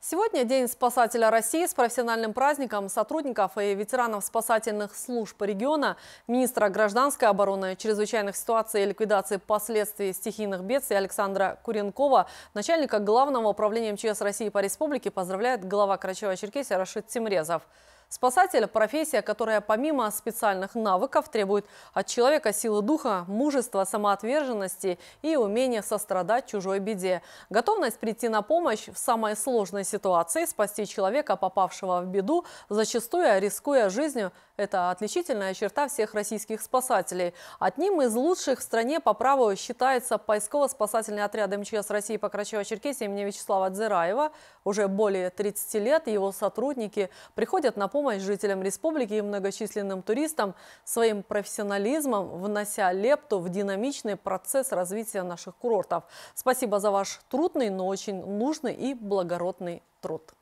Сегодня День спасателя России с профессиональным праздником сотрудников и ветеранов спасательных служб региона, министра гражданской обороны, чрезвычайных ситуаций и ликвидации последствий стихийных бедствий Александра Куренкова, начальника Главного управления МЧС России по республике поздравляет глава Карачева-Черкесии Рашид Тимрезов. Спасатель – профессия, которая помимо специальных навыков требует от человека силы духа, мужества, самоотверженности и умения сострадать чужой беде. Готовность прийти на помощь в самой сложной ситуации, спасти человека, попавшего в беду, зачастую рискуя жизнью – это отличительная черта всех российских спасателей. Одним из лучших в стране по праву считается поисково-спасательный отряд МЧС России по Карачаево-Черкесии имени Вячеслава Дзираева. Уже более 30 лет его сотрудники приходят на помощь помощь жителям республики и многочисленным туристам своим профессионализмом, внося лепту в динамичный процесс развития наших курортов. Спасибо за ваш трудный, но очень нужный и благородный труд.